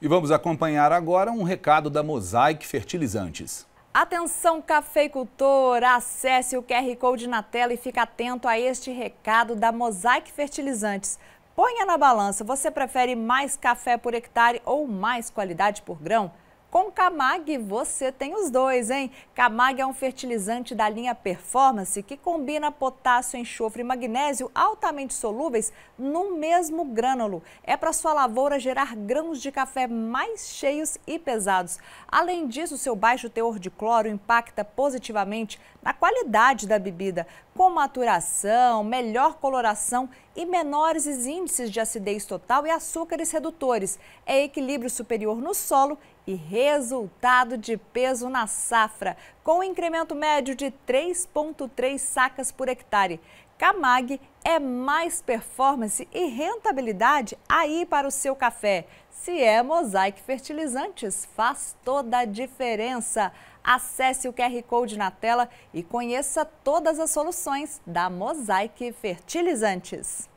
E vamos acompanhar agora um recado da Mosaic Fertilizantes. Atenção cafeicultor, acesse o QR Code na tela e fique atento a este recado da Mosaic Fertilizantes. Ponha na balança, você prefere mais café por hectare ou mais qualidade por grão? Camag você tem os dois, hein? Camag é um fertilizante da linha Performance que combina potássio, enxofre e magnésio altamente solúveis no mesmo grânulo. É para sua lavoura gerar grãos de café mais cheios e pesados. Além disso, seu baixo teor de cloro impacta positivamente na qualidade da bebida, com maturação, melhor coloração e menores índices de acidez total e açúcares redutores. É equilíbrio superior no solo e resultado de peso na safra, com o incremento médio de 3,3 sacas por hectare. Camag é mais performance e rentabilidade aí para o seu café. Se é Mosaic Fertilizantes, faz toda a diferença. Acesse o QR Code na tela e conheça todas as soluções da Mosaic Fertilizantes.